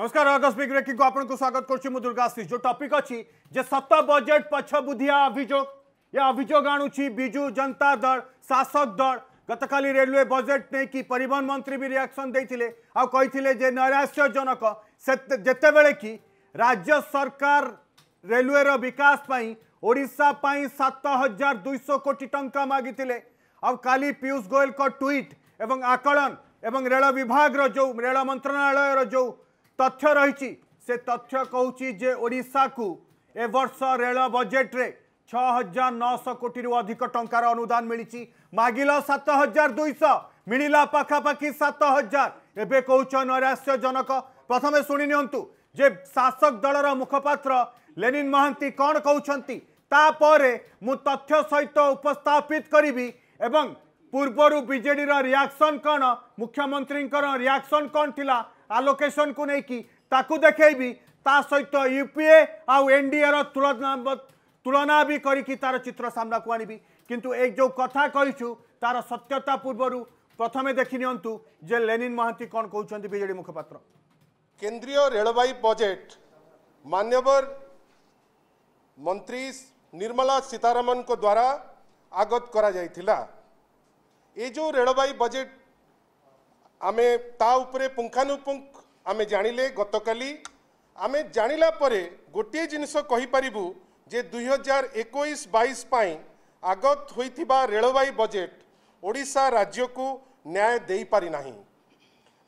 नमस्कार अगस्पी ग्रेकि को आपको तो स्वागत करशीष जो टॉपिक अच्छी जे सत बजेट पछ बुधिया अभोग या अभोग आणुच्चु जनता दल शासक दल गत रेलवे बजेट नहीं कि परिवहन मंत्री भी रिएक्शन देते आज नैराश्यजनक जिते बड़े कि राज्य सरकार रेलवे विकासपाईपाई सत हजार दुईश कोटी टाँह मागि आली पीयूष गोयल ट्विट एवं आकलन एवं रेल विभाग जो रेल मंत्रणालय जो तथ्य से तथ्य कि ओडा कुर्ष रेल बजेट छ नोटी अधिक टादान मिचि मगिल सत हजार दुईश मिल पाखापात हजार एउट नैराश्यजनक प्रथमे शुनिसक दल र मुखपत्र लेन महाति कन् मु तथ्य सहित उपस्थित गरी ए पूर्वु विजेडि रियाक्सन कन मुख्यमन्त्रीको रियाक्सन कन् था ଆଲୋକେସନ୍ କୁ ନେଇକି ତାକୁ ଦେଖେଇବି ତା ସହିତ ୟୁପିଏ ଆଉ ଏନ୍ଡିଏର ତୁଳନା ତୁଳନା ବି କରିକି ତାର ଚିତ୍ର ସାମ୍ନାକୁ ଆଣିବି କିନ୍ତୁ ଏ ଯେଉଁ କଥା କହିଛୁ ତାର ସତ୍ୟତା ପୂର୍ବରୁ ପ୍ରଥମେ ଦେଖିନିଅନ୍ତୁ ଯେ ଲେନିନ୍ ମହାନ୍ତି କ'ଣ କହୁଛନ୍ତି ବିଜେଡି ମୁଖପାତ୍ର କେନ୍ଦ୍ରୀୟ ରେଳବାଇ ବଜେଟ୍ ମାନ୍ୟବର ମନ୍ତ୍ରୀ ନିର୍ମଳା ସୀତାରମଣଙ୍କ ଦ୍ୱାରା ଆଗତ କରାଯାଇଥିଲା ଏ ଯେଉଁ ରେଳବାଇ ବଜେଟ୍ ଆମେ ତା ଉପରେ ପୁଙ୍ଖାନୁପୁଙ୍ଖ ଆମେ ଜାଣିଲେ ଗତକାଲି ଆମେ ଜାଣିଲା ପରେ ଗୋଟିଏ ଜିନିଷ କହିପାରିବୁ ଯେ ଦୁଇହଜାର ଏକୋଇଶ ବାଇଶ ପାଇଁ ଆଗତ ହୋଇଥିବା ରେଳବାଇ ବଜେଟ୍ ଓଡ଼ିଶା ରାଜ୍ୟକୁ ନ୍ୟାୟ ଦେଇପାରିନାହିଁ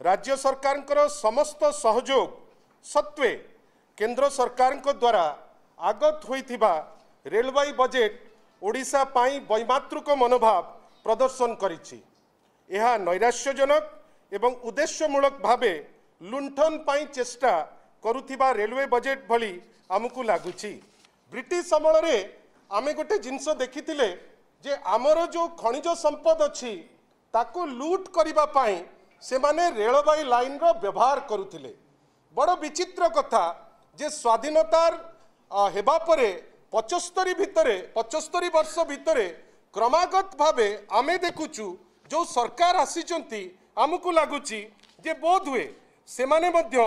ରାଜ୍ୟ ସରକାରଙ୍କର ସମସ୍ତ ସହଯୋଗ ସତ୍ତ୍ୱେ କେନ୍ଦ୍ର ସରକାରଙ୍କ ଦ୍ୱାରା ଆଗତ ହୋଇଥିବା ରେଳବାଇ ବଜେଟ୍ ଓଡ଼ିଶା ପାଇଁ ବୈମାତୃକ ମନୋଭାବ ପ୍ରଦର୍ଶନ କରିଛି ଏହା ନୈରାଶ୍ୟଜନକ এবং ଉଦ୍ଦେଶ୍ୟମୂଳକ ଭାବେ ଲୁଣ୍ଠନ ପାଇଁ ଚେଷ୍ଟା କରୁଥିବା ରେଲୱେ ବଜେଟ୍ ଭଳି ଆମକୁ ଲାଗୁଛି ବ୍ରିଟିଶ ଅମଳରେ ଆମେ ଗୋଟେ ଜିନିଷ ଦେଖିଥିଲେ ଯେ ଆମର ଯେଉଁ ଖଣିଜ ସମ୍ପଦ ଅଛି ତାକୁ ଲୁଟ୍ କରିବା ପାଇଁ ସେମାନେ ରେଳବାଇ ଲାଇନ୍ର ବ୍ୟବହାର କରୁଥିଲେ ବଡ଼ ବିଚିତ୍ର କଥା ଯେ ସ୍ୱାଧୀନତାର ହେବା ପରେ ପଚସ୍ତରୀ ଭିତରେ ପଚସ୍ତରୀ ବର୍ଷ ଭିତରେ କ୍ରମାଗତ ଭାବେ ଆମେ ଦେଖୁଛୁ ଯେଉଁ ସରକାର ଆସିଛନ୍ତି ଆମକୁ ଲାଗୁଛି ଯେ ବୋଧ ହୁଏ ସେମାନେ ମଧ୍ୟ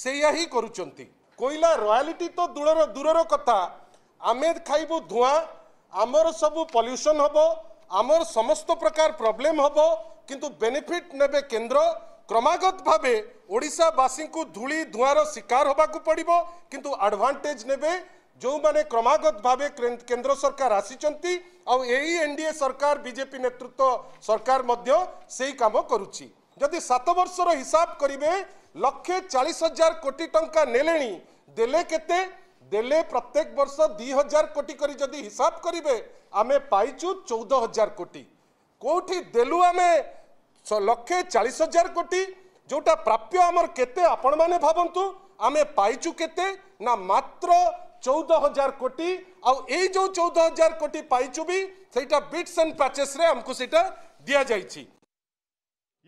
ସେଇଆ ହିଁ କରୁଛନ୍ତି କୋଇଲା ରୟାଲିଟି ତ ଦୂରର ଦୂରର କଥା ଆମେ ଖାଇବୁ ଧୂଆଁ ଆମର ସବୁ ପଲ୍ୟୁସନ୍ ହେବ ଆମର ସମସ୍ତ ପ୍ରକାର ପ୍ରୋବ୍ଲେମ୍ ହେବ କିନ୍ତୁ ବେନିଫିଟ୍ ନେବେ କେନ୍ଦ୍ର କ୍ରମାଗତ ଭାବେ ଓଡ଼ିଶାବାସୀଙ୍କୁ ଧୂଳି ଧୂଆଁର ଶିକାର ହେବାକୁ ପଡ଼ିବ କିନ୍ତୁ ଆଡ଼ଭାଣ୍ଟେଜ୍ ନେବେ ଯେଉଁମାନେ କ୍ରମାଗତ ଭାବେ କେନ୍ଦ୍ର ସରକାର ଆସିଛନ୍ତି ଆଉ ଏଇ ଏନ୍ ଡି ଏ ସରକାର ବିଜେପି ନେତୃତ୍ୱ ସରକାର ମଧ୍ୟ ସେଇ କାମ କରୁଛି ଯଦି ସାତ ବର୍ଷର ହିସାବ କରିବେ ଲକ୍ଷେ ଚାଳିଶ ହଜାର କୋଟି ଟଙ୍କା ନେଲେଣି ଦେଲେ କେତେ ଦେଲେ ପ୍ରତ୍ୟେକ ବର୍ଷ ଦୁଇ ହଜାର କୋଟି କରି ଯଦି ହିସାବ କରିବେ ଆମେ ପାଇଛୁ ଚଉଦ ହଜାର କୋଟି କେଉଁଠି ଦେଲୁ ଆମେ ଲକ୍ଷେ ଚାଳିଶ ହଜାର କୋଟି ଯେଉଁଟା ପ୍ରାପ୍ୟ ଆମର କେତେ ଆପଣମାନେ ଭାବନ୍ତୁ ଆମେ ପାଇଛୁ କେତେ ନା ମାତ୍ର चौदह চৌদ হাজার কোটি এই যে চৌদ হাজার কোটি পাইছু বি সেইটা বিটস এন্ড প্যাচেসরে আমাকে সেটা দিয়া যাইছি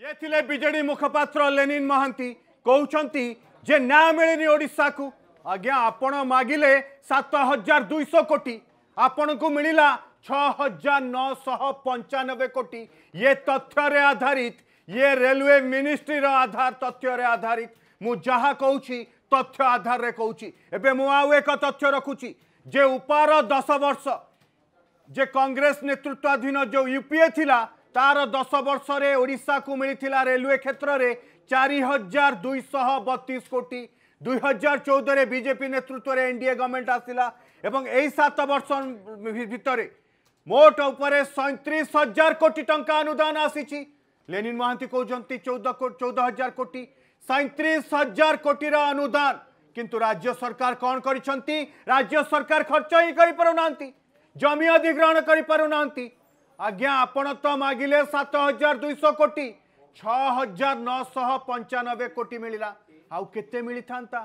ये थिले बिजेडी मुखपात्र लेनिन महांती कहते जे न्याय मिलनी ओडा को आज्ञा आपण मागिले सात हजार दुईश कोटी आपण को मिलला छजार नौश पंचानबे कोटी ये तथ्य रे आधारित ये रेलवे मिनिस्ट्री रो आधार तथ्य रे आधारित मुझे कहूँ তথ্য আধারে কৌছি এবে মু আউ এক তথ্য রাখুছি যে উপার দশ বর্ষ যে কংগ্রেস নেতৃত্বাধীন যে ইউপিএ লা তার দশ বর্ষে ওড়শাকু মিলা রেলওয়ে ক্ষেত্রে চারি হাজার দুইশহ বতিশ কোটি দুই হাজার চৌদরে বিজেপি নেতৃত্বরে এনডিএ গভর্নমেন্ট আসিলা এবং এই সাত বর্ষ ভিতরে মোট উপরে সৈত্রিশ হাজার কোটি টঙ্কা অনুদান আসিছি লেনিন মহান্তি কৌন চৌদ চৌদ হাজার কোটি সাঁত্রিশ হাজার কোটির অনুদান কিন্তু রাজ্য সরকার কণ করছেন রাজ্য সরকার খরচ হি করে পু না জমি অধিগ্রহণ করে পু না আজ্ঞা আপন তো মাগিলে সাত হাজার দুইশ কোটি ছ হাজার নশ পঞ্চানবে কোটি মিলা আউ মিলি থাকা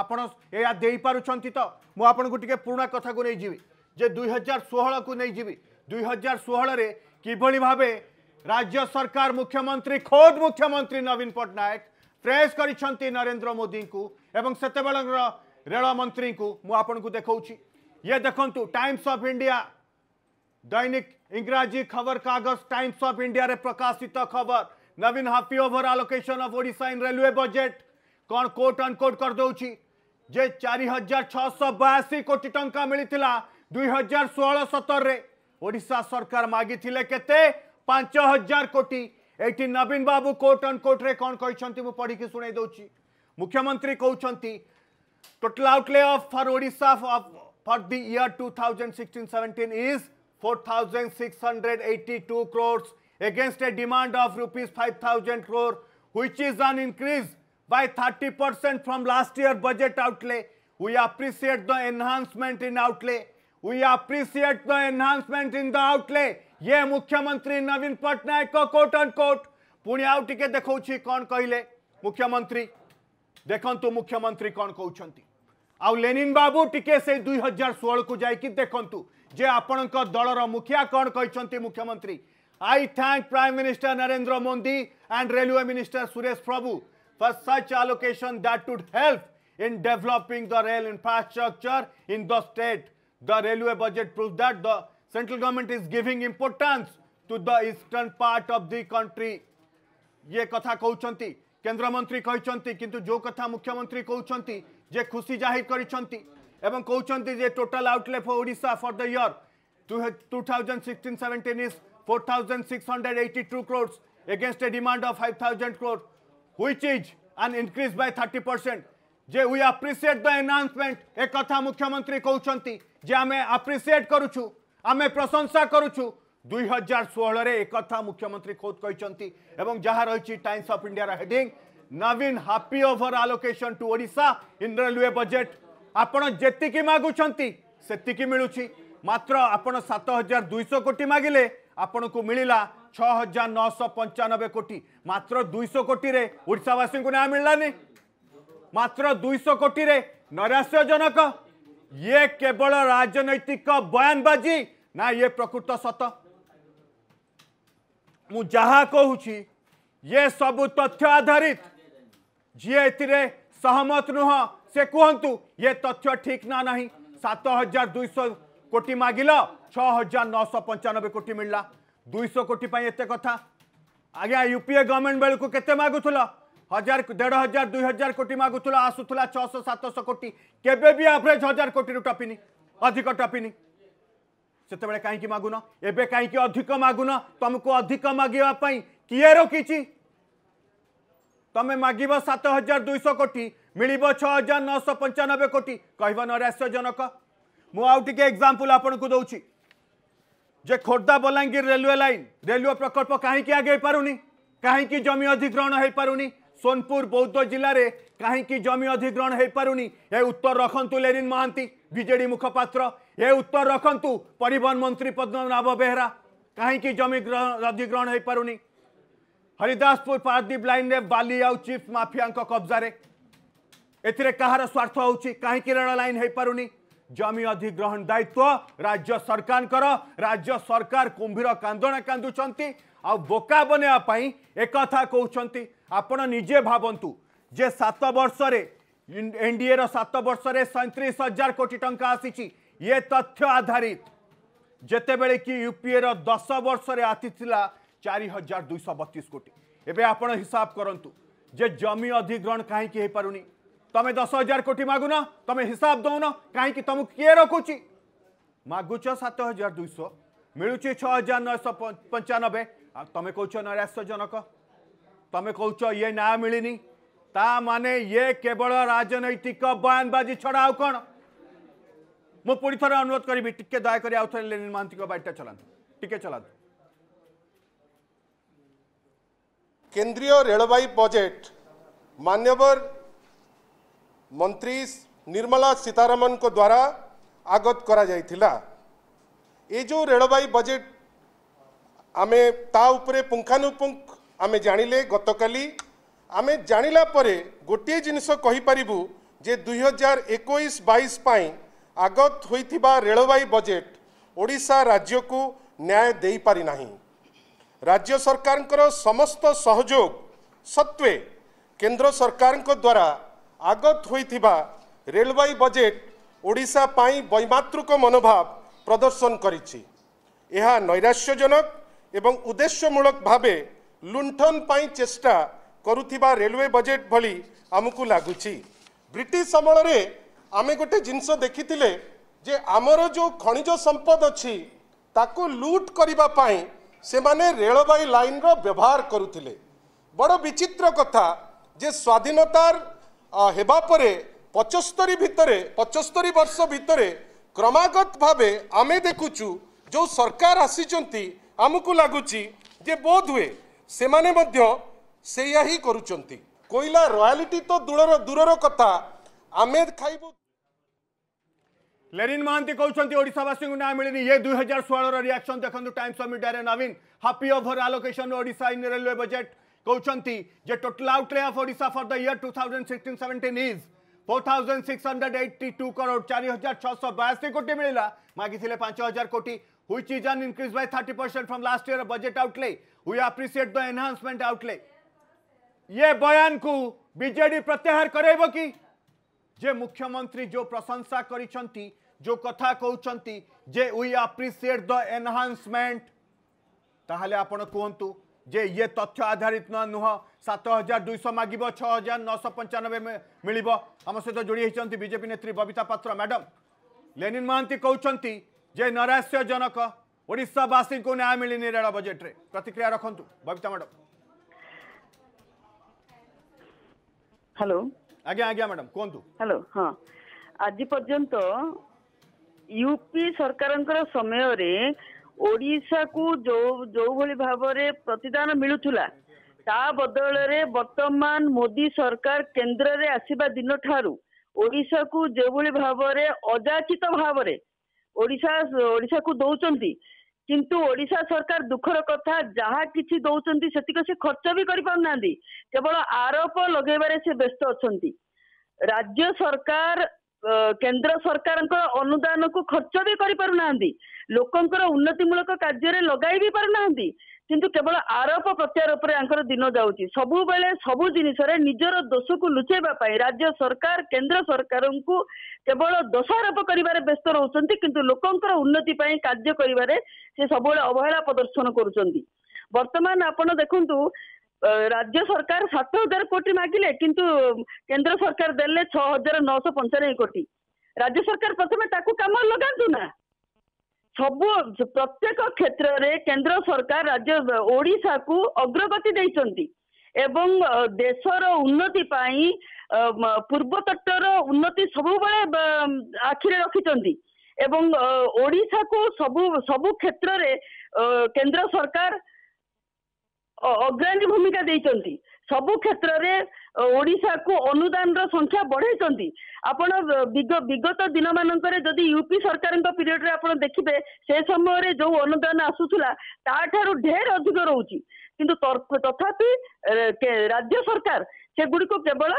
ଆପଣ ଏହା ଦେଇପାରୁଛନ୍ତି ତ ମୁଁ ଆପଣଙ୍କୁ ଟିକେ ପୁରୁଣା କଥାକୁ ନେଇଯିବି ଯେ ଦୁଇ ହଜାର ଷୋହଳକୁ ନେଇଯିବି ଦୁଇ ହଜାର ଷୋହଳରେ କିଭଳି ଭାବେ ରାଜ୍ୟ ସରକାର ମୁଖ୍ୟମନ୍ତ୍ରୀ ଖୋଦ୍ ମୁଖ୍ୟମନ୍ତ୍ରୀ ନବୀନ ପଟ୍ଟନାୟକ ट्रेस କରିଛନ୍ତି ନରେନ୍ଦ୍ର ମୋଦିଙ୍କୁ ଏବଂ सेत रेलमंत्री को मुझे देखा ये देखु टाइम्स ऑफ इंडिया दैनिक इंग्राजी खबर कागज टाइम्स ऑफ इंडिया रे प्रकाशित खबर Naveen happy over allocation of Odisha in railway budget कौन कोट अनकोट करदे दौची जे चार हजार छःश बयासी कोटी टंका मिलता दुई हजार षोह सतर ओडा सरकार मागिले के पांच हजार कोटी ये नवीन बाबू कोर्ट अंड कोर्ट्रे कौन कहते मुझे पढ़ी शुणे दौर मुख्यमंत्री कहते टोटल आउटले अफ फर ओडा for the year two thousand is four thousand six hundred eighty two crores a demand of rupees five thousand crore which is an increase by thirty percent from last year budget outlay we appreciate the enhancement in outlay we appreciate the enhancement in the outlay ये मुख्यमंत्री Naveen Patnaik quote unquote पुणी आउ टिके देखौछि कौन कहले मुख्यमंत्री देखंतु मुख्यमंत्री कौन कौन आउ लेनिन बाबू टिके से 2016 को जाई कि जे आपन दलर मुखिया कोन कहछंती मुख्यमंत्री I thank prime minister Narendra Modi and railway minister Suresh Prabhu for such allocation that would help in developing the rail infrastructure in the state. The railway budget proved that the central government is giving importance to the eastern part of the country ये कथा कहते केन्द्रमंत्री कहते किंतु जो कथा मुख्यमंत्री कहते जे खुशी जाहिर कर एवं कहते जे total outlay for Odisha for the year sixteen seventeen is 4682 a demand a five thousand 5000 crore is is an increase thirty percent जे वी आप्रिसीएट द एनाउंसमेंट एक मुख्यमंत्री कहते जे आम आप्रिसीएट करुच्छू ଆମେ ପ୍ରଶଂସା କରୁଛୁ ଦୁଇ ହଜାର ଷୋହଳରେ ଏକଥା ମୁଖ୍ୟମନ୍ତ୍ରୀ ଖୋଦ୍ କହିଛନ୍ତି ଏବଂ ଯାହା ରହିଛି ଟାଇମ୍ସ ଅଫ୍ ଇଣ୍ଡିଆର ହେଡିଂ ନବୀନ happy over allocation to Odisha in railway budget ଆପଣ ଯେତିକି ମାଗୁଛନ୍ତି ସେତିକି ମିଳୁଛି ମାତ୍ର ଆପଣ ସାତ ହଜାର ଦୁଇଶହ କୋଟି ମାଗିଲେ ଆପଣଙ୍କୁ ମିଳିଲା ଛଅ ହଜାର ନଅଶହ ପଞ୍ଚାନବେ କୋଟି ମାତ୍ର ଦୁଇଶହ କୋଟିରେ ଓଡ଼ିଶାବାସୀଙ୍କୁ ନ୍ୟାୟ ମିଳିଲାନି ମାତ୍ର ଦୁଇଶହ କୋଟିରେ ନୈରାଶ୍ୟଜନକ ଇଏ କେବଳ ରାଜନୈତିକ ବୟାନବାଜି ना ये प्रकृत सत मु जहा ये सब तथ्य आधारित जी एमत नुह से कहतु ये तथ्य ठीक ना ना सात हजार दुईश कोटी मागिल छः हजार नौश पंचानबे कोटी मिलला दुईश कोटी एत कथा आज्ञा यूपीए गवर्नमेंट बेलू को कैसे मगुल हजार देढ़ हजार दुई हजार कोटी मगुला आसूला छः सतश कोटी केवरेज हजार कोटी रू टपिनी अधिक टपिनी ସେତେବେଳେ କାହିଁକି ମାଗୁନ ଏବେ କାହିଁକି ଅଧିକ ମାଗୁନ ତମକୁ ଅଧିକ ମାଗିବା ପାଇଁ କିଏ ରୋକିଛି ତମେ ମାଗିବ ସାତ ହଜାର ଦୁଇଶହ କୋଟି ମିଳିବ ଛଅ ହଜାର ନଅଶହ ପଞ୍ଚାନବେ କୋଟି କହିବ ନୈରାଶ୍ୟଜନକ ମୁଁ ଆଉ ଟିକେ ଏକ୍ଜାମ୍ପଲ୍ ଆପଣଙ୍କୁ ଦେଉଛି ଯେ Khordha Balangir railway line railway ପ୍ରକଳ୍ପ କାହିଁକି ଆଗେଇ ପାରୁନି କାହିଁକି ଜମି ଅଧିଗ୍ରହଣ ହୋଇପାରୁନି ସୋନପୁର ବୌଦ୍ଧ ଜିଲ୍ଲାରେ କାହିଁକି ଜମି ଅଧିଗ୍ରହଣ ହୋଇପାରୁନି ଏ ଉତ୍ତର ରଖନ୍ତୁ ଲେରିନ୍ ମହାନ୍ତି ବିଜେଡି ମୁଖପାତ୍ର ये उत्तर रखु परिवहन मंत्री पद्मनाभ बेहरा कहीं जमी अधिग्रहण हो पार हरिदासपुर पारादीप लाइन में बाली आ चिप्स मफिया कब्जा एथिरे कहार स्वार्थ हो लाइन हो पार जमी अधिग्रहण दायित्व राज्य सरकार राज्य सरकार कुंभीर कांदणा कांदुंट आ बोका बनवाई एक कौन आपण निजे भावतु जे सात वर्ष ए रत वर्ष सैंतीस हजार कोटी टाँचा आसी ये तथ्य आधारित जिते बड़े कि यूपीए रस वर्ष आती चार हजार दुईश बतीस कोटी एवं आप हिसाब करूँ जे जमी अधिग्रहण कहीं तुम दस हजार कोटी मगुन तुम हिसाब दौन कहीं तुम किए रखुच मगुच सत हजार दुईश मिलूँ छः हजार नौश पंचानबे तुम्हें कौच नैराश्यजनक तुम्हें कौच ये ना मिलनी ता माने ये केवल राजनैतिक बयानबाजी छड़ा आ ମୁଁ ପୁଣି ଥରେ ଅନୁରୋଧ କରିବି ଟିକେ ଦୟାକରି ଆଉ ଥରେ ଲେନିନ୍ ମହାନ୍ତିଙ୍କ ବାଡ଼ିଟା ଚଲାନ୍ତୁ ଟିକେ ଚଲାନ୍ତୁ কেন্দ্রীয় রেলবাই বজেট মান্যবর মন্ত্রী নির্মলা সীতারমন দ্বারা আগত করা যাই এই যে রেলবাই বজেট আমি তা উপরে পুঙ্খানুপুঙ্খ আমি জাঁলে গতকালি আমি জাঁলা পরে গোটিয়ে জিনিস কহিপারু যে দুই হাজার একুশ বাইশ পাই ଆଗତ ହୋଇଥିବା ରେଳବାଇ ବଜେଟ୍ ଓଡ଼ିଶା ରାଜ୍ୟକୁ ନ୍ୟାୟ ଦେଇପାରିନାହିଁ ରାଜ୍ୟ ସରକାରଙ୍କର ସମସ୍ତ ସହଯୋଗ ସତ୍ତ୍ୱେ କେନ୍ଦ୍ର ସରକାରଙ୍କ ଦ୍ୱାରା ଆଗତ ହୋଇଥିବା ରେଳବାଇ ବଜେଟ୍ ଓଡ଼ିଶା ପାଇଁ ବୈମାତୃକ ମନୋଭାବ ପ୍ରଦର୍ଶନ କରିଛି ଏହା ନୈରାଶ୍ୟଜନକ ଏବଂ ଉଦ୍ଦେଶ୍ୟମୂଳକ ଭାବେ ଲୁଣ୍ଠନ ପାଇଁ ଚେଷ୍ଟା କରୁଥିବା ରେଲୱେ ବଜେଟ୍ ଭଳି ଆମକୁ ଲାଗୁଛି ବ୍ରିଟିଶ ଅମଳରେ ଆମେ ଗୋଟେ ଜିନିଷ ଦେଖିଥିଲେ ଯେ ଆମର ଯେଉଁ ଖଣିଜ ସମ୍ପଦ ଅଛି ତାକୁ ଲୁଟ୍ କରିବା ପାଇଁ ସେମାନେ ରେଳବାଇ ଲାଇନ୍ର ବ୍ୟବହାର କରୁଥିଲେ ବଡ଼ ବିଚିତ୍ର କଥା ଯେ ସ୍ୱାଧୀନତାର ହେବା ପରେ ପଚସ୍ତରୀ ଭିତରେ ପଚସ୍ତରୀ ବର୍ଷ ଭିତରେ କ୍ରମାଗତ ଭାବେ ଆମେ ଦେଖୁଛୁ ଯେଉଁ ସରକାର ଆସିଛନ୍ତି ଆମକୁ ଲାଗୁଛି ଯେ ବୋଧ ହୁଏ ସେମାନେ ମଧ୍ୟ ସେଇଆ ହିଁ କରୁଛନ୍ତି କୋଇଲା ରୟାଲିଟି ତ ଦୂରର ଦୂରର କଥା आमे खाइबु लेरिन महांती कहते ओडावासी को ना मिलनी ये दुई हजार षोल रियाक्शन देखते Times of India Naveen happy over allocation ओडा इन रेलवे बजेट कहते जे टोटल आउटले अफ ओा for the year two thousand is four crore चार हजार छःश बयासी कोटि मिलला मागे पांच हजार कोटि हुई is an increase by thirty percent from last year budget outlay we appreciate the enhancement outlay ये बयान को विजेड प्रत्याहार कराइब कि जे मुख्यमंत्री जो प्रशंसा करो कथा कहते जे वी आप्रिसीएट द एनहांसमेंट ताहले आपण कहतु जे ये तथ्य आधारित न नुह सात हजार दुईश माग छः हजार नौश पंचानबे मिल सहित जोड़ी बीजेपी नेत्री बबिता पात्र मैडम लेनिन महांती कहते जे नैराश्यजनक ओडावासी को न्याय मिलनी रेल बजेट्रे प्रतिक्रिया रखु बबिता मैडम हेलो ଆଜ୍ଞା ଆଜ୍ଞା ମ୍ୟାଡମ କୁହନ୍ତୁ ହ୍ୟାଲୋ ହଁ ଆଜି ପର୍ଯ୍ୟନ୍ତ ୟୁପି ସରକାରଙ୍କର ସମୟରେ ଓଡ଼ିଶାକୁ ଯୋଉ ଯୋଉଭଳି ଭାବରେ ପ୍ରତିଦାନ ମିଳୁଥିଲା ତା ବଦଳରେ ବର୍ତ୍ତମାନ ମୋଦି ସରକାର କେନ୍ଦ୍ରରେ ଆସିବା ଦିନ ଠାରୁ ଓଡ଼ିଶାକୁ ଯେଉଁଭଳି ଭାବରେ ଅଯାଚିତ ଭାବରେ ଓଡ଼ିଶା ଓଡ଼ିଶାକୁ ଦଉଛନ୍ତି କିନ୍ତୁ ଓଡ଼ିଶା ସରକାର ଦୁଃଖର କଥା ଯାହା କିଛି ଦେଉଛନ୍ତି ସେତିକି ସେ ଖର୍ଚ୍ଚ ବି କରିପାରୁନାହାନ୍ତି କେବଳ ଆରୋପ ଲଗେଇବାରେ ସେ ବ୍ୟସ୍ତ ଅଛନ୍ତି ରାଜ୍ୟ ସରକାର କେନ୍ଦ୍ର ସରକାରଙ୍କ ଅନୁଦାନକୁ ଖର୍ଚ୍ଚ ବି କରିପାରୁନାହାନ୍ତି ଲୋକଙ୍କର ଉନ୍ନତିମୂଳକ କାର୍ଯ୍ୟରେ ଲଗାଇ ବି ପାରୁନାହାନ୍ତି କିନ୍ତୁ କେବଳ ଆରୋପ ପ୍ରତ୍ୟାରୋପ ଉପରେ ୟାଙ୍କର ଦିନ ଯାଉଛି ସବୁବେଳେ ସବୁ ଜିନିଷରେ ନିଜର ଦୋଷକୁ ଲୁଚେଇବା ପାଇଁ ରାଜ୍ୟ ସରକାର କେନ୍ଦ୍ର ସରକାରଙ୍କୁ କେବଳ ଦୋଷାରୋପ କରିବାରେ ବ୍ୟସ୍ତ ରହୁଛନ୍ତି କିନ୍ତୁ ଲୋକଙ୍କର ଉନ୍ନତି ପାଇଁ କାର୍ଯ୍ୟ କରିବାରେ ସେ ସବୁବେଳେ ଅବହେଳା ପ୍ରଦର୍ଶନ କରୁଛନ୍ତି ବର୍ତ୍ତମାନ ଆପଣ ଦେଖନ୍ତୁ ରାଜ୍ୟ ସରକାର ସାତ ହଜାର କୋଟି ମାଗିଲେ କିନ୍ତୁ କେନ୍ଦ୍ର ସରକାର ଦେଲେ ଛଅ ହଜାର ନଅଶହ ପଞ୍ଚାନବେ କୋଟି ରାଜ୍ୟ ସରକାର ପ୍ରଥମେ ତାକୁ କାମ ଲଗାନ୍ତୁ ନା ସବୁ ପ୍ରତ୍ୟେକ କ୍ଷେତ୍ରରେ କେନ୍ଦ୍ର ସରକାର ରାଜ୍ୟ ଓଡ଼ିଶାକୁ ଅଗ୍ରଗତି ଦେଇଛନ୍ତି ଏବଂ ଦେଶର ଉନ୍ନତି ପାଇଁ ପୂର୍ବତଟର ଉନ୍ନତି ସବୁବେଳେ ଆଖିରେ ରଖିଛନ୍ତି ଏବଂ ଓଡ଼ିଶାକୁ ସବୁ ସବୁ କ୍ଷେତ୍ରରେ କେନ୍ଦ୍ର ସରକାର ଅଗ୍ରାଣୀ ଭୂମିକା ଦେଇଛନ୍ତି ସବୁ କ୍ଷେତ୍ରରେ ଓଡ଼ିଶାକୁ ଅନୁଦାନର ସଂଖ୍ୟା ବଢ଼େଇଛନ୍ତି ଆପଣ ବିଗତ ଦିନମାନଙ୍କରେ ଯଦି ୟୁପି ସରକାରଙ୍କ ପିରିୟଡ଼ରେ ଆପଣ ଦେଖିବେ ସେ ସମୟରେ ଯେଉଁ ଅନୁଦାନ ଆସୁଥିଲା ତାଠାରୁ ଢେର ଅଧିକ ରହୁଛି କିନ୍ତୁ ତଥାପି ରାଜ୍ୟ ସରକାର ସେଗୁଡ଼ିକୁ କେବଳ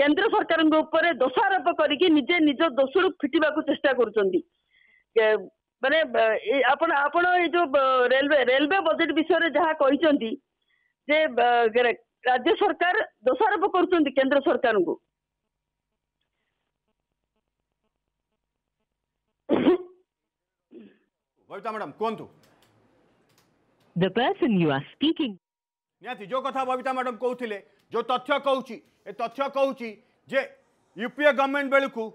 କେନ୍ଦ୍ର ସରକାରଙ୍କ ଉପରେ ଦୋଷାରୋପ କରିକି ନିଜେ ନିଜ ଦୋଷରୁ ଫିଟିବାକୁ ଚେଷ୍ଟା କରୁଛନ୍ତି ମାନେ ଆପଣ ଆପଣ ଏଇ ଯୋଉ ରେଲୱେ ରେଲୱେ ବଜେଟ୍ ବିଷୟରେ ଯାହା କହିଛନ୍ତି ଯେ राज्य सरकार दोषारोप कर सरकार को जो कथा बबिता मैडम कहते जो तथ्य कह तथ्य कह गवर्नमेंट बेलू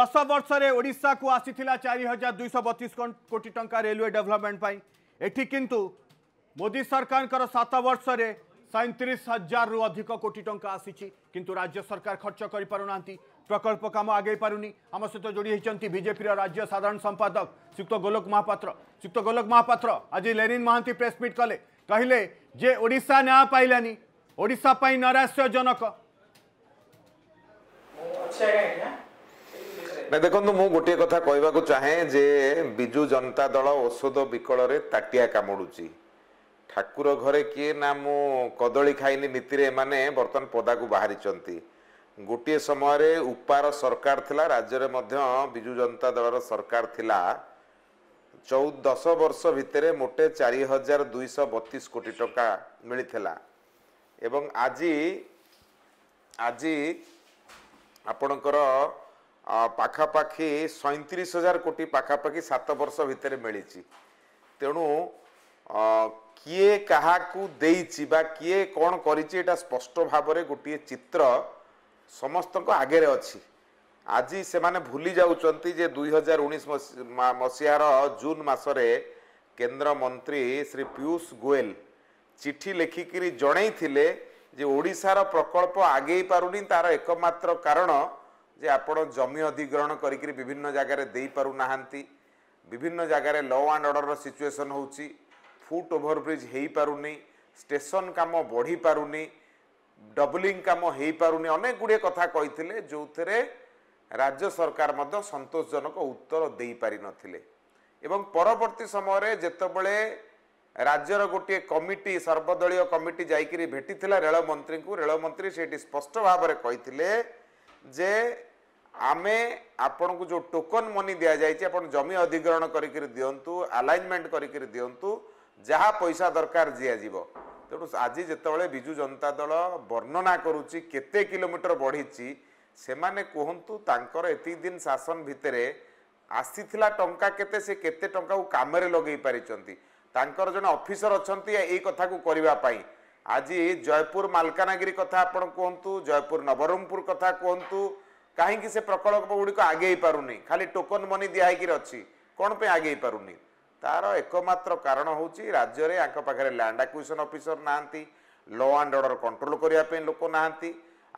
दस वर्ष ओडा को आसी चार हजार दुई बतीस कोटी टाइम रेलवे डेभलपमेंट पर मोदी सरकार सात वर्ष ସଇଁତିରିଶ ହଜାରରୁ ଅଧିକ କୋଟି ଟଙ୍କା ଆସିଛି କିନ୍ତୁ ରାଜ୍ୟ ସରକାର ଖର୍ଚ୍ଚ କରିପାରୁନାହାନ୍ତି ପ୍ରକଳ୍ପ କାମ ଆଗେଇ ପାରୁନି ଆମ ସହିତ ଯୋଡ଼ି ହୋଇଛନ୍ତି ବିଜେପିର ରାଜ୍ୟ ସାଧାରଣ ସମ୍ପାଦକ ଶ୍ରୀଯୁକ୍ତ ଗୋଲକ ମହାପାତ୍ର ଶ୍ରୀଯୁକ୍ତ ଗୋଲକ ମହାପାତ୍ର ଆଜି ଲେନିନ୍ ମହାନ୍ତି ପ୍ରେସ୍ମିଟ୍ କଲେ କହିଲେ ଯେ ଓଡ଼ିଶା ନ୍ୟାୟ ପାଇଲାନି ଓଡ଼ିଶା ପାଇଁ ନୈରାଶ୍ୟଜନକ ଦେଖନ୍ତୁ ମୁଁ ଗୋଟିଏ କଥା କହିବାକୁ ଚାହେଁ ଯେ ବିଜୁ ଜନତା ଦଳ ଔଷଧ ବିକଳରେ ତାଟିଆ କାମୁଡ଼ୁଛି ଠାକୁର ଘରେ କିଏ ନା ମୁଁ କଦଳୀ ଖାଇନି ନୀତିରେ ଏମାନେ ବର୍ତ୍ତମାନ ପଦାକୁ ବାହାରିଛନ୍ତି ଗୋଟିଏ ସମୟରେ ଉପାର ସରକାର ଥିଲା ରାଜ୍ୟରେ ମଧ୍ୟ ବିଜୁ ଜନତା ଦଳର ସରକାର ଥିଲା ଚଉଦ ଦଶ ବର୍ଷ ଭିତରେ ମୋଟେ ଚାରି ହଜାର ଦୁଇଶହ ବତିଶ କୋଟି ଟଙ୍କା ମିଳିଥିଲା ଏବଂ ଆଜି ଆଜି ଆପଣଙ୍କର ପାଖାପାଖି ସଇଁତିରିଶ ହଜାର କୋଟି ପାଖାପାଖି ସାତ ବର୍ଷ ଭିତରେ ମିଳିଛି ତେଣୁ କିଏ କାହାକୁ ଦେଇଛି ବା କିଏ କ'ଣ କରିଛି ଏଇଟା ସ୍ପଷ୍ଟ ଭାବରେ ଗୋଟିଏ ଚିତ୍ର ସମସ୍ତଙ୍କ ଆଗରେ ଅଛି ଆଜି ସେମାନେ ଭୁଲି ଯାଉଛନ୍ତି ଯେ ଦୁଇହଜାର ଉଣେଇଶ ମସିହାର ଜୁନ୍ ମାସରେ କେନ୍ଦ୍ରମନ୍ତ୍ରୀ ଶ୍ରୀ ପିୟୁଷ ଗୋଏଲ ଚିଠି ଲେଖିକିରି ଜଣେଇଥିଲେ ଯେ ଓଡ଼ିଶାର ପ୍ରକଳ୍ପ ଆଗେଇ ପାରୁନି ତାର ଏକମାତ୍ର କାରଣ ଯେ ଆପଣ ଜମି ଅଧିଗ୍ରହଣ କରିକିରି ବିଭିନ୍ନ ଜାଗାରେ ଦେଇପାରୁନାହାନ୍ତି ବିଭିନ୍ନ ଜାଗାରେ ଲ ଆଣ୍ଡ ଅର୍ଡ଼ରର ସିଚୁଏସନ୍ ହେଉଛି ଫୁଟ୍ ଓଭରବ୍ରିଜ୍ ହୋଇପାରୁନି ଷ୍ଟେସନ୍ କାମ ବଢ଼ିପାରୁନି ଡବଲିଂ କାମ ହୋଇପାରୁନି ଅନେକ ଗୁଡ଼ିଏ କଥା କହିଥିଲେ ଯେଉଁଥିରେ ରାଜ୍ୟ ସରକାର ମଧ୍ୟ ସନ୍ତୋଷଜନକ ଉତ୍ତର ଦେଇପାରିନଥିଲେ ଏବଂ ପରବର୍ତ୍ତୀ ସମୟରେ ଯେତେବେଳେ ରାଜ୍ୟର ଗୋଟିଏ କମିଟି ସର୍ବଦଳୀୟ କମିଟି ଯାଇକିରି ଭେଟିଥିଲା ରେଳମନ୍ତ୍ରୀଙ୍କୁ ରେଳମନ୍ତ୍ରୀ ସେଇଠି ସ୍ପଷ୍ଟ ଭାବରେ କହିଥିଲେ ଯେ ଆମେ ଆପଣଙ୍କୁ ଯେଉଁ ଟୋକନ୍ ମନି ଦିଆଯାଇଛି ଆପଣ ଜମି ଅଧିଗ୍ରହଣ କରିକିରି ଦିଅନ୍ତୁ ଆଲାଇନମେଣ୍ଟ କରିକିରି ଦିଅନ୍ତୁ ଯାହା ପଇସା ଦରକାର ଦିଆଯିବ ତେଣୁ ଆଜି ଯେତେବେଳେ ବିଜୁ ଜନତା ଦଳ ବର୍ଣ୍ଣନା କରୁଛି କେତେ କିଲୋମିଟର ବଢ଼ିଛି ସେମାନେ କୁହନ୍ତୁ ତାଙ୍କର ଏତିକି ଦିନ ଶାସନ ଭିତରେ ଆସିଥିଲା ଟଙ୍କା କେତେ ସେ କେତେ ଟଙ୍କାକୁ କାମରେ ଲଗେଇ ପାରିଛନ୍ତି ତାଙ୍କର ଜଣେ ଅଫିସର ଅଛନ୍ତି ଏଇ କଥାକୁ କରିବା ପାଇଁ ଆଜି ଜୟପୁର ମାଲକାନଗିରି କଥା ଆପଣ କୁହନ୍ତୁ ଜୟପୁର ନବରଙ୍ଗପୁର କଥା କୁହନ୍ତୁ କାହିଁକି ସେ ପ୍ରକଳ୍ପ ଗୁଡ଼ିକ ଆଗେଇ ପାରୁନି ଖାଲି ଟୋକନ୍ ମନି ଦିଆ ହେଇକିରି ଅଛି କ'ଣ ପାଇଁ ଆଗେଇ ପାରୁନି ତାର ଏକମାତ୍ର କାରଣ ହେଉଛି ରାଜ୍ୟରେ ଆଙ୍କ ପାଖରେ ଲ୍ୟାଣ୍ଡ ଆକ୍ୱିସନ ଅଫିସର ନାହାନ୍ତି ଲ ଆଣ୍ଡ ଅର୍ଡ଼ର କଣ୍ଟ୍ରୋଲ କରିବା ପାଇଁ ଲୋକ ନାହାନ୍ତି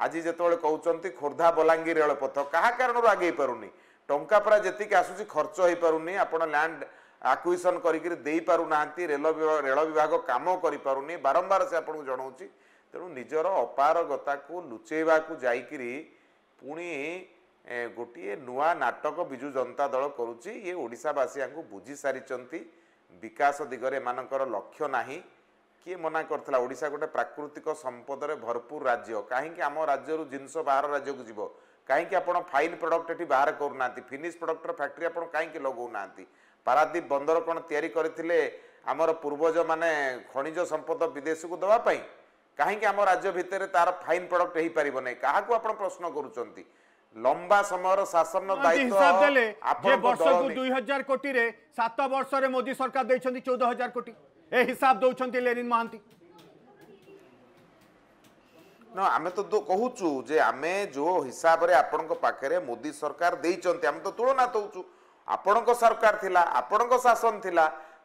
ଆଜି ଯେତେବେଳେ କହୁଛନ୍ତି ଖୋର୍ଦ୍ଧା ବଲାଙ୍ଗୀର ରେଳପଥ କାହା କାରଣରୁ ଆଗେଇ ପାରୁନି ଟଙ୍କା ପରା ଯେତିକି ଆସୁଛି ଖର୍ଚ୍ଚ ହେଇପାରୁନି ଆପଣ ଲ୍ୟାଣ୍ଡ ଆକ୍ୱିସନ କରିକିରି ଦେଇପାରୁନାହାନ୍ତି ରେଳ ରେଳ ବିଭାଗ କାମ କରିପାରୁନି ବାରମ୍ବାର ସେ ଆପଣଙ୍କୁ ଜଣାଉଛି ତେଣୁ ନିଜର ଅପାରଗତାକୁ ଲୁଚେଇବାକୁ ଯାଇକିରି ପୁଣି ଗୋଟିଏ ନୂଆ ନାଟକ ବିଜୁ ଜନତା ଦଳ କରୁଛି ଇଏ ଓଡ଼ିଶାବାସୀଙ୍କୁ ବୁଝିସାରିଛନ୍ତି ବିକାଶ ଦିଗରେ ଏମାନଙ୍କର ଲକ୍ଷ୍ୟ ନାହିଁ କିଏ ମନା କରିଥିଲା ଓଡ଼ିଶା ଗୋଟେ ପ୍ରାକୃତିକ ସମ୍ପଦରେ ଭରପୁର ରାଜ୍ୟ କାହିଁକି ଆମ ରାଜ୍ୟରୁ ଜିନିଷ ବାହାର ରାଜ୍ୟକୁ ଯିବ କାହିଁକି ଆପଣ ଫାଇନ୍ ପ୍ରଡ଼କ୍ଟ ଏଠି ବାହାର କରୁନାହାନ୍ତି ଫିନିସ୍ ପ୍ରଡ଼କ୍ଟର ଫ୍ୟାକ୍ଟ୍ରି ଆପଣ କାହିଁକି ଲଗାଉନାହାନ୍ତି ପାରାଦ୍ୱୀପ ବନ୍ଦର କ'ଣ ତିଆରି କରିଥିଲେ ଆମର ପୂର୍ବଜମାନେ ଖଣିଜ ସମ୍ପଦ ବିଦେଶକୁ ଦେବା ପାଇଁ କାହିଁକି ଆମ ରାଜ୍ୟ ଭିତରେ ତା'ର ଫାଇନ୍ ପ୍ରଡ଼କ୍ଟ ହେଇପାରିବ ନାହିଁ କାହାକୁ ଆପଣ ପ୍ରଶ୍ନ କରୁଛନ୍ତି ଲମ୍ବା ସମୟର ଶାସନ ହିସାବ ଦେଲେ ଯେ ବର୍ଷକୁ ଦୁଇ ହଜାର କୋଟିରେ ସାତ ବର୍ଷରେ ମୋଦି ସରକାର ଦେଇଛନ୍ତି ଚଉଦ ହଜାର କୋଟି ଏ ହିସାବ ଦେଉଛନ୍ତି ଲେନିନ ମହାନ୍ତି ନା ଆମେ ତ କହୁଛୁ ଯେ ଆମେ ଯେଉଁ ହିସାବରେ ଆପଣଙ୍କ ପାଖରେ ମୋଦି ସରକାର ଦେଇଛନ୍ତି ଆମେ ତ ତୁଳନା ଦେଉଛୁ ଆପଣଙ୍କ ସରକାର ଥିଲା ଆପଣଙ୍କ ଶାସନ ଥିଲା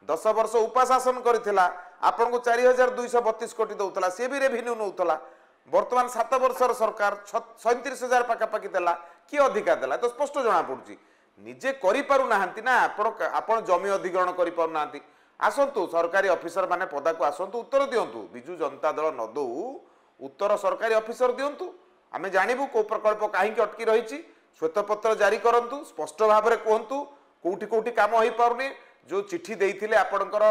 ଦଶ ବର୍ଷ ଉପାଶାସନ କରିଥିଲା ଆପଣଙ୍କୁ ଚାରି ହଜାର ଦୁଇଶହ ବତିଶ କୋଟି ବର୍ତ୍ତମାନ ସାତ ବର୍ଷର ସରକାର ସଇଁତିରିଶ ହଜାର ପାଖାପାଖି ଦେଲା କିଏ ଅଧିକା ଦେଲା ତ ସ୍ପଷ୍ଟ ଜଣାପଡ଼ୁଛି ନିଜେ କରିପାରୁନାହାନ୍ତି ନା ଆପଣ ଆପଣ ଜମି ଅଧିଗ୍ରହଣ କରିପାରୁନାହାନ୍ତି ଆସନ୍ତୁ ସରକାରୀ ଅଫିସର ମାନେ ପଦାକୁ ଆସନ୍ତୁ ଉତ୍ତର ଦିଅନ୍ତୁ ବିଜୁ ଜନତା ଦଳ ନ ଦେଉ ଉତ୍ତର ସରକାରୀ ଅଫିସର ଦିଅନ୍ତୁ ଆମେ ଜାଣିବୁ କେଉଁ ପ୍ରକଳ୍ପ କାହିଁକି ଅଟକି ରହିଛି ଶ୍ୱେତପତ୍ର ଜାରି କରନ୍ତୁ ସ୍ପଷ୍ଟ ଭାବରେ କୁହନ୍ତୁ କେଉଁଠି କେଉଁଠି କାମ ହୋଇପାରୁନି ଯେଉଁ ଚିଠି ଦେଇଥିଲେ ଆପଣଙ୍କର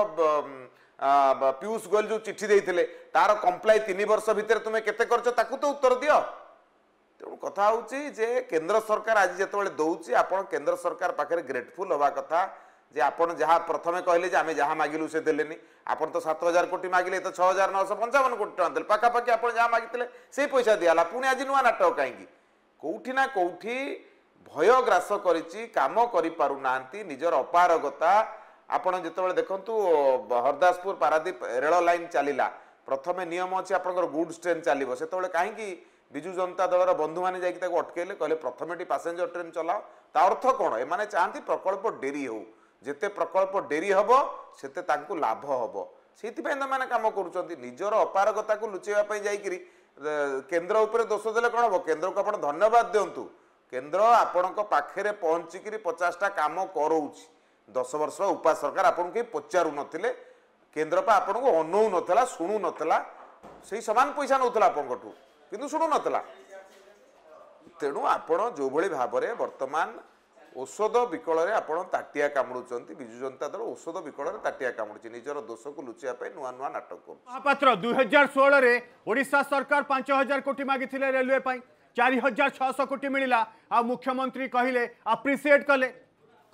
পিউষ গোয়েল যে চিঠি দিয়ে তার কমপ্লাই তিন বর্ষ ভিতরে তুমি কত করছ তা উত্তর দিও তেমন কথা হচ্ছে যে কেন্দ্র সরকার আজ যেত দৌছি আপনার কেন্দ্র সরকার পাখে গ্রেটফুল হওয়া কথা যে আপনার যা প্রথমে কহিলেন যে আমি যা মাগিলু সে দেলে আপনার তো সাত হাজার কোটি মাগিলে তো ছ হাজার নশ পঞ্চাবন কোটি টাকা দেলে পাখাপাখি আপনার যা মাগিলে সেই পয়সা দিয়ে পুনি আজ নূয়া নাটক কাইকি কোটি না কোটি ভয় গ্রাস করেছি কাম করে পু না নিজের অপারগতা ଆପଣ ଯେତେବେଳେ ଦେଖନ୍ତୁ ହରଦାସପୁର ପାରାଦୀପ ରେଳ ଲାଇନ୍ ଚାଲିଲା ପ୍ରଥମେ ନିୟମ ଅଛି ଆପଣଙ୍କର ଗୁଡ୍ସ ଟ୍ରେନ୍ ଚାଲିବ ସେତେବେଳେ କାହିଁକି ବିଜୁ ଜନତା ଦଳର ବନ୍ଧୁମାନେ ଯାଇକି ତାକୁ ଅଟକେଇଲେ କହିଲେ ପ୍ରଥମେଟି ପାସେଞ୍ଜର ଟ୍ରେନ୍ ଚଲାଅ ତା ଅର୍ଥ କ'ଣ ଏମାନେ ଚାହାନ୍ତି ପ୍ରକଳ୍ପ ଡେରି ହେଉ ଯେତେ ପ୍ରକଳ୍ପ ଡେରି ହେବ ସେତେ ତାଙ୍କୁ ଲାଭ ହେବ ସେଇଥିପାଇଁ ସେମାନେ କାମ କରୁଛନ୍ତି ନିଜର ଅପାରଗତାକୁ ଲୁଚେଇବା ପାଇଁ ଯାଇକିରି କେନ୍ଦ୍ର ଉପରେ ଦୋଷ ଦେଲେ କ'ଣ ହେବ କେନ୍ଦ୍ରକୁ ଆପଣ ଧନ୍ୟବାଦ ଦିଅନ୍ତୁ କେନ୍ଦ୍ର ଆପଣଙ୍କ ପାଖରେ ପହଞ୍ଚିକିରି ପଚାଶଟା କାମ କରଉଛି ଦଶ ବର୍ଷ ଉପା ସରକାର ଆପଣଙ୍କୁ କେହି ପଚାରୁନଥିଲେ କେନ୍ଦ୍ର ପା ଆପଣଙ୍କୁ ଅନଉନଥିଲା ଶୁଣୁନଥିଲା ସେଇ ସମାନ ପଇସା ନେଉଥିଲା ଆପଣଙ୍କଠୁ କିନ୍ତୁ ଶୁଣୁନଥିଲା ତେଣୁ ଆପଣ ଯେଉଁଭଳି ଭାବରେ ବର୍ତ୍ତମାନ ଔଷଧ ବିକଳରେ ଆପଣ ତାଟିଆ କାମୁଡ଼ୁଛନ୍ତି ବିଜୁ ଜନତା ଦଳ ଔଷଧ ବିକଳରେ ତାଟିଆ କାମୁଡ଼ୁଛି ନିଜର ଦୋଷକୁ ଲୁଚିବା ପାଇଁ ନୂଆ ନୂଆ ନାଟକ କରୁଛି ମହାପାତ୍ର ଦୁଇ ହଜାର ଷୋହଳରେ ଓଡ଼ିଶା ସରକାର ପାଞ୍ଚ ହଜାର କୋଟି ମାଗିଥିଲେ ରେଲୱେ ପାଇଁ ଚାରି ହଜାର ଛଅଶହ କୋଟି ମିଳିଲା ଆଉ ମୁଖ୍ୟମନ୍ତ୍ରୀ କହିଲେ ଆପ୍ରିସିଏଟ୍ କଲେ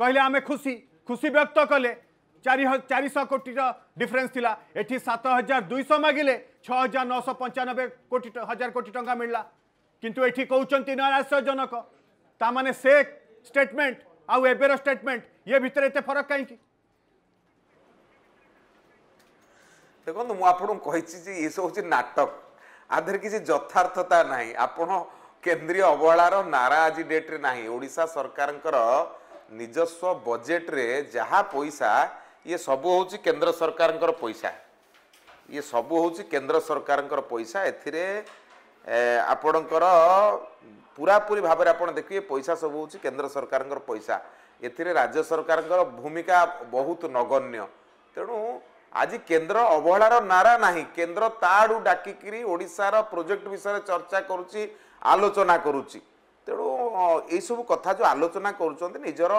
କହିଲେ ଆମେ ଖୁସି খুশি ব্যক্ত কলে চারি চারিশ কোটির ডিফরেন্স লা এটি সাত হাজার দুইশ মাগিলে ছ হাজার নশ পঞ্চানবে কোটি হাজার কোটি টঙ্কা মিললা কিন্তু এটি কৌন নৈরাশ্যজনক তা মানে সে স্টেটমেন্ট আউ এবের স্টেটমেন্ট ইয়ে ভিতরে এতে ফরক কাইকি দেখুন মু আপনার কইছি যে এসব হচ্ছে নাটক আধার কিছু যথার্থতা নাই আপন কেন্দ্রীয় অবহেলার নারা আজ ডেট্রে না ওড়শা সরকারঙ্কর ନିଜସ୍ୱ ବଜେଟ୍ରେ ଯାହା ପଇସା ଇଏ ସବୁ ହେଉଛି କେନ୍ଦ୍ର ସରକାରଙ୍କର ପଇସା ଇଏ ସବୁ ହେଉଛି କେନ୍ଦ୍ର ସରକାରଙ୍କର ପଇସା ଏଥିରେ ଆପଣଙ୍କର ପୁରାପୁରି ଭାବରେ ଆପଣ ଦେଖିବେ ପଇସା ସବୁ ହେଉଛି କେନ୍ଦ୍ର ସରକାରଙ୍କର ପଇସା ଏଥିରେ ରାଜ୍ୟ ସରକାରଙ୍କର ଭୂମିକା ବହୁତ ନଗଣ୍ୟ ତେଣୁ ଆଜି କେନ୍ଦ୍ର ଅବହେଳାର ନାରା ନାହିଁ କେନ୍ଦ୍ର ତାଠୁ ଡାକିକିରି ଓଡ଼ିଶାର ପ୍ରୋଜେକ୍ଟ ବିଷୟରେ ଚର୍ଚ୍ଚା କରୁଛି ଆଲୋଚନା କରୁଛି ତେଣୁ ଏଇସବୁ କଥା ଯେଉଁ ଆଲୋଚନା କରୁଛନ୍ତି ନିଜର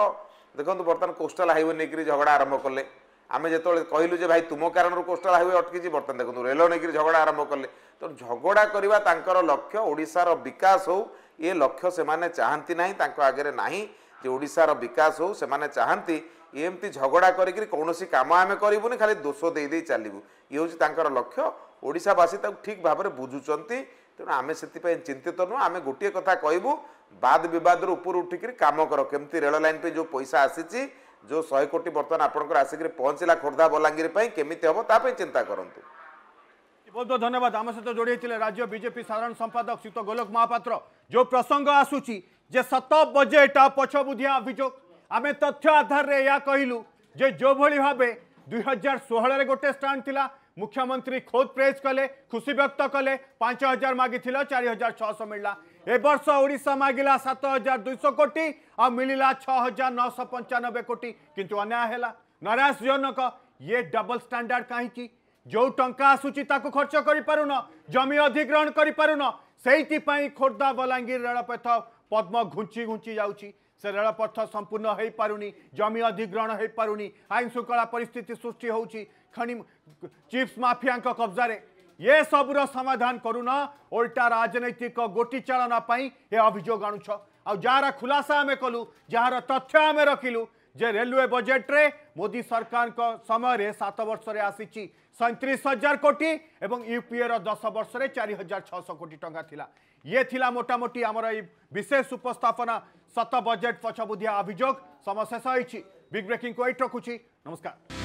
ଦେଖନ୍ତୁ ବର୍ତ୍ତମାନ କୋଷ୍ଟାଲ ହାଇୱେ ନେଇକରି ଝଗଡ଼ା ଆରମ୍ଭ କଲେ ଆମେ ଯେତେବେଳେ କହିଲୁ ଯେ ଭାଇ ତୁମ କାରଣରୁ କୋଷ୍ଟାଲ ହାଇୱେ ଅଟକିଛି ବର୍ତ୍ତମାନ ଦେଖନ୍ତୁ ରେଳ ନେଇକରି ଝଗଡ଼ା ଆରମ୍ଭ କଲେ ତେଣୁ ଝଗଡ଼ା କରିବା ତାଙ୍କର ଲକ୍ଷ୍ୟ ଓଡ଼ିଶାର ବିକାଶ ହେଉ ଏ ଲକ୍ଷ୍ୟ ସେମାନେ ଚାହାନ୍ତି ନାହିଁ ତାଙ୍କ ଆଗରେ ନାହିଁ ଯେ ଓଡ଼ିଶାର ବିକାଶ ହେଉ ସେମାନେ ଚାହାନ୍ତି ଏମିତି ଝଗଡ଼ା କରିକିରି କୌଣସି କାମ ଆମେ କରିବୁନି ଖାଲି ଦୋଷ ଦେଇଦେଇ ଚାଲିବୁ ଇଏ ହେଉଛି ତାଙ୍କର ଲକ୍ଷ୍ୟ ଓଡ଼ିଶାବାସୀ ତାକୁ ଠିକ୍ ଭାବରେ ବୁଝୁଛନ୍ତି ତେଣୁ ଆମେ ସେଥିପାଇଁ ଚିନ୍ତିତ ନୁହଁ ଆମେ ଗୋଟିଏ କଥା କହିବୁ ବାଦ ବିବାଦରୁ ଉପରୁ ଉଠିକିରି କାମ କର କେମିତି ରେଳ ଲାଇନ୍ ପାଇଁ ଯେଉଁ ପଇସା ଆସିଛି ଯେଉଁ ଶହେ କୋଟି ବର୍ତ୍ତମାନ ଆପଣଙ୍କର ଆସିକିରି ପହଞ୍ଚିଲା ଖୋର୍ଦ୍ଧା ବଲାଙ୍ଗୀର ପାଇଁ କେମିତି ହେବ ତା ପାଇଁ ଚିନ୍ତା କରନ୍ତୁ ବହୁତ ବହୁତ ଧନ୍ୟବାଦ ଆମ ସହିତ ଯୋଡ଼ି ହେଇଥିଲେ ରାଜ୍ୟ ବିଜେପି ସାଧାରଣ ସମ୍ପାଦକ ଶ୍ରୀତ ଗୋଲକ ମହାପାତ୍ର ଯେଉଁ ପ୍ରସଙ୍ଗ ଆସୁଛି ଯେ ସତ ବଜେଟ୍ ଆଉ ପଛବୁଧିଆ ଅଭିଯୋଗ ଆମେ ତଥ୍ୟ ଆଧାରରେ ଏହା କହିଲୁ ଯେ ଯେଉଁଭଳି ଭାବେ ଦୁଇ ହଜାର ଷୋହଳରେ ଗୋଟେ ଷ୍ଟାଣ୍ଡ ଥିଲା ମୁଖ୍ୟମନ୍ତ୍ରୀ ଖୋଦ୍ ପ୍ରେସ୍ କଲେ ଖୁସି ବ୍ୟକ୍ତ କଲେ ପାଞ୍ଚ ହଜାର ମାଗିଥିଲା ଚାରି ହଜାର ଛଅଶହ ମିଳିଲା ए बर्ष ओडा मागिला सत हजार दुईश कोटी आ मिलला छः हजार नौश पंचानबे कोटी किंतु अन्याय है नरेश जौनक ये डबल स्टैंडर्ड कहीं जो टा आसूची खर्च कर पार न जमी अधिग्रहण कर खोर्धा बलांगीर रेलपथ पद्म घुंची घुंची जा से रेलपथ संपूर्ण हो पारुनी जमी अधिग्रहण हो पारुनी आईन श्रृंखला परिस्थिति सृष्टि होनी चिप्स माफिया कब्जा ଏ ସବୁର ସମାଧାନ କରୁନ ଓଲ୍ଟା ରାଜନୈତିକ ଗୋଟିଚାଳନା ପାଇଁ ଏ ଅଭିଯୋଗ ଆଣୁଛ ଆଉ ଯାହାର ଖୁଲାସା ଆମେ କଲୁ ଯାହାର ତଥ୍ୟ ଆମେ ରଖିଲୁ ଯେ ରେଲୱେ ବଜେଟ୍ରେ ମୋଦି ସରକାରଙ୍କ ସମୟରେ ସାତ ବର୍ଷରେ ଆସିଛି ସଇଁତିରିଶ ହଜାର କୋଟି ଏବଂ ୟୁପିଏର ଦଶ ବର୍ଷରେ ଚାରି ହଜାର ଛଅଶହ କୋଟି ଟଙ୍କା ଥିଲା ଇଏ ଥିଲା ମୋଟାମୋଟି ଆମର ଏଇ ବିଶେଷ ଉପସ୍ଥାପନା ସତ ବଜେଟ୍ ପଛବୁଧିଆ ଅଭିଯୋଗ ସମ ଶେଷ ହୋଇଛି ବିଗ୍ ବ୍ରେକିଂକୁ ଏଇଠି ରଖୁଛି ନମସ୍କାର